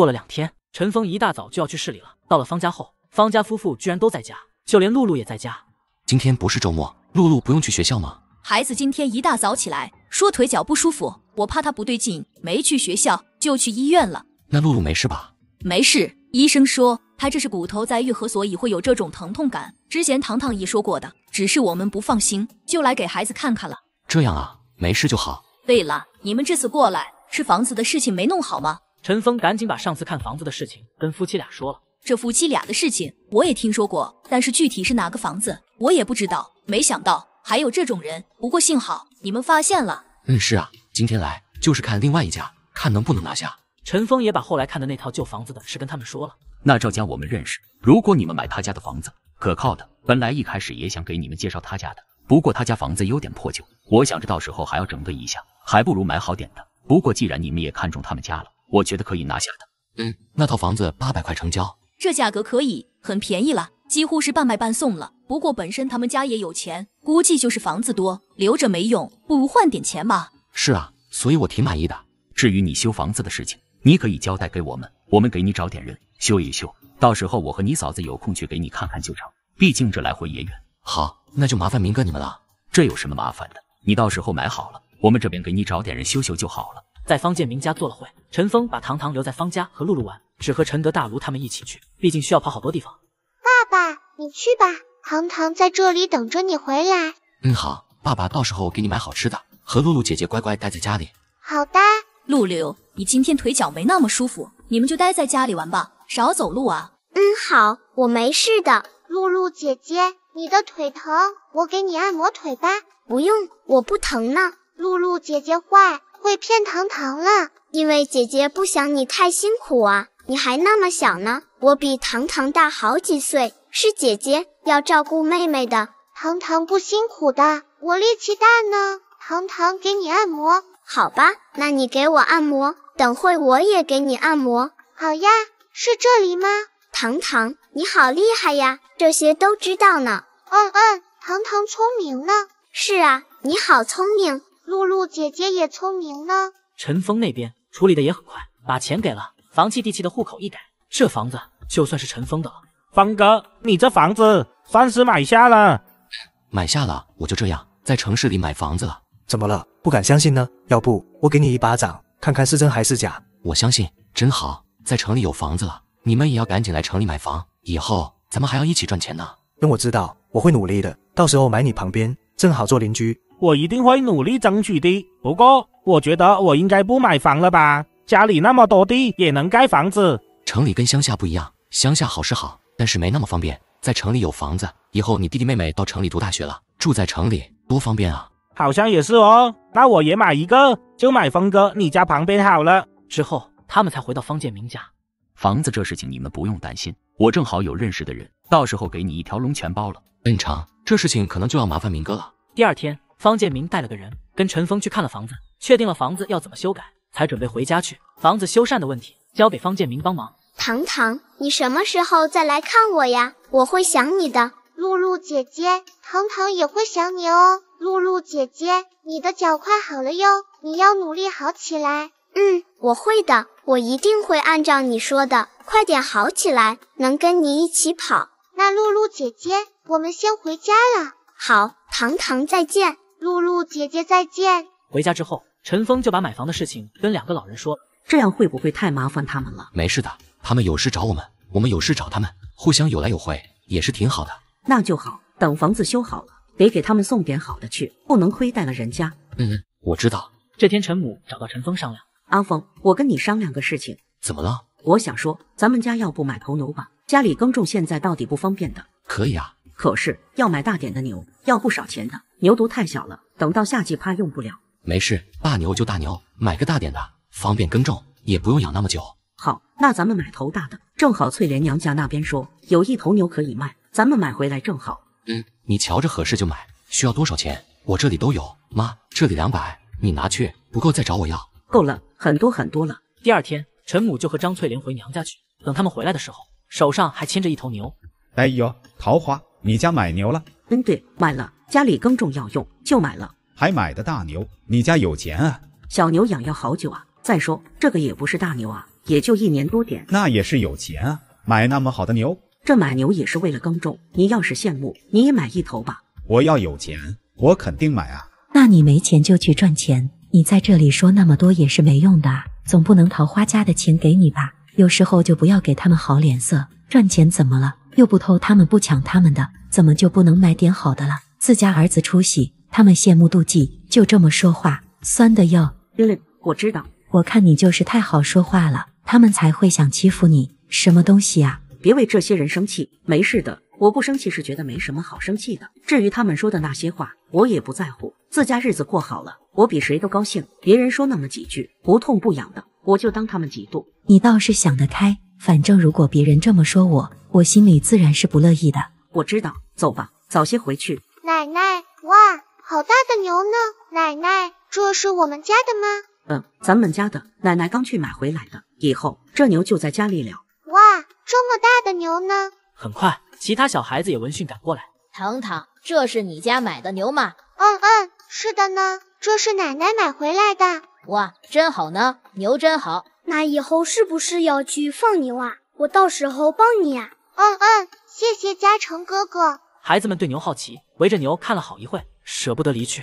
过了两天，陈峰一大早就要去市里了。到了方家后，方家夫妇居然都在家，就连露露也在家。今天不是周末，露露不用去学校吗？孩子今天一大早起来说腿脚不舒服，我怕他不对劲，没去学校，就去医院了。那露露没事吧？没事，医生说他这是骨头在愈合，所以会有这种疼痛感。之前糖糖也说过的，只是我们不放心，就来给孩子看看了。这样啊，没事就好。对了，你们这次过来是房子的事情没弄好吗？陈峰赶紧把上次看房子的事情跟夫妻俩说了。这夫妻俩的事情我也听说过，但是具体是哪个房子我也不知道。没想到还有这种人，不过幸好你们发现了。嗯，是啊，今天来就是看另外一家，看能不能拿下。陈峰也把后来看的那套旧房子的事跟他们说了。那赵家我们认识，如果你们买他家的房子，可靠的。本来一开始也想给你们介绍他家的，不过他家房子有点破旧，我想着到时候还要整顿一下，还不如买好点的。不过既然你们也看中他们家了。我觉得可以拿下的。嗯，那套房子八百块成交，这价格可以，很便宜了，几乎是半卖半送了。不过本身他们家也有钱，估计就是房子多，留着没用，不如换点钱吧。是啊，所以我挺满意的。至于你修房子的事情，你可以交代给我们，我们给你找点人修一修。到时候我和你嫂子有空去给你看看就成，毕竟这来回也远。好，那就麻烦明哥你们了。这有什么麻烦的？你到时候买好了，我们这边给你找点人修修就好了。在方建明家做了会，陈峰把糖糖留在方家和露露玩，只和陈德大卢他们一起去，毕竟需要跑好多地方。爸爸，你去吧，糖糖在这里等着你回来。嗯，好，爸爸到时候给你买好吃的。和露露姐姐乖乖待在家里。好的，露露，你今天腿脚没那么舒服，你们就待在家里玩吧，少走路啊。嗯，好，我没事的。露露姐姐，你的腿疼，我给你按摩腿吧。不用，我不疼呢。露露姐姐坏。会骗糖糖了，因为姐姐不想你太辛苦啊，你还那么小呢。我比糖糖大好几岁，是姐姐要照顾妹妹的。糖糖不辛苦的，我力气大呢。糖糖给你按摩，好吧，那你给我按摩，等会我也给你按摩。好呀，是这里吗？糖糖，你好厉害呀，这些都知道呢。嗯嗯，糖糖聪明呢。是啊，你好聪明。露露姐姐也聪明呢。陈峰那边处理的也很快，把钱给了，房契、地契的户口一改，这房子就算是陈峰的了。峰哥，你这房子算是买下了，买下了，我就这样在城市里买房子了。怎么了？不敢相信呢？要不我给你一巴掌，看看是真还是假？我相信，真好，在城里有房子了。你们也要赶紧来城里买房，以后咱们还要一起赚钱呢。等我知道，我会努力的。到时候买你旁边，正好做邻居。我一定会努力争取的。不过，我觉得我应该不买房了吧？家里那么多地，也能盖房子。城里跟乡下不一样，乡下好是好，但是没那么方便。在城里有房子，以后你弟弟妹妹到城里读大学了，住在城里多方便啊！好像也是哦。那我也买一个，就买峰哥你家旁边好了。之后他们才回到方建明家。房子这事情你们不用担心，我正好有认识的人，到时候给你一条龙全包了。恩成，这事情可能就要麻烦明哥了。第二天。方建明带了个人跟陈峰去看了房子，确定了房子要怎么修改，才准备回家去。房子修缮的问题交给方建明帮忙。糖糖，你什么时候再来看我呀？我会想你的。露露姐姐，糖糖也会想你哦。露露姐姐，你的脚快好了哟，你要努力好起来。嗯，我会的，我一定会按照你说的，快点好起来，能跟你一起跑。那露露姐姐，我们先回家了。好，糖糖再见。露露姐姐，再见。回家之后，陈峰就把买房的事情跟两个老人说，这样会不会太麻烦他们了？没事的，他们有事找我们，我们有事找他们，互相有来有回，也是挺好的。那就好。等房子修好了，得给他们送点好的去，不能亏待了人家。嗯嗯，我知道。这天，陈母找到陈峰商量：“阿峰，我跟你商量个事情，怎么了？我想说，咱们家要不买头牛吧？家里耕种现在到底不方便的。可以啊，可是要买大点的牛，要不少钱的。”牛犊太小了，等到夏季怕用不了。没事，大牛就大牛，买个大点的，方便耕种，也不用养那么久。好，那咱们买头大的，正好翠莲娘家那边说有一头牛可以卖，咱们买回来正好。嗯，你瞧着合适就买，需要多少钱？我这里都有。妈，这里两百，你拿去，不够再找我要。够了，很多很多了。第二天，陈母就和张翠莲回娘家去，等他们回来的时候，手上还牵着一头牛。哎呦，桃花，你家买牛了？嗯，对，买了。家里耕种要用，就买了，还买的大牛？你家有钱啊？小牛养要好久啊。再说这个也不是大牛啊，也就一年多点。那也是有钱啊，买那么好的牛。这买牛也是为了耕种。你要是羡慕，你也买一头吧。我要有钱，我肯定买啊。那你没钱就去赚钱。你在这里说那么多也是没用的，总不能桃花家的钱给你吧？有时候就不要给他们好脸色。赚钱怎么了？又不偷他们，不抢他们的，怎么就不能买点好的了？自家儿子出息，他们羡慕妒忌，就这么说话，酸的要。琳琳，我知道，我看你就是太好说话了，他们才会想欺负你。什么东西啊！别为这些人生气，没事的。我不生气，是觉得没什么好生气的。至于他们说的那些话，我也不在乎。自家日子过好了，我比谁都高兴。别人说那么几句，不痛不痒的，我就当他们嫉妒。你倒是想得开，反正如果别人这么说我，我心里自然是不乐意的。我知道，走吧，早些回去。好大的牛呢，奶奶，这是我们家的吗？嗯，咱们家的，奶奶刚去买回来的，以后这牛就在家里了。哇，这么大的牛呢！很快，其他小孩子也闻讯赶过来。糖糖，这是你家买的牛吗？嗯嗯，是的呢，这是奶奶买回来的。哇，真好呢，牛真好。那以后是不是要去放牛啊？我到时候帮你啊。嗯嗯，谢谢嘉诚哥哥。孩子们对牛好奇，围着牛看了好一会舍不得离去。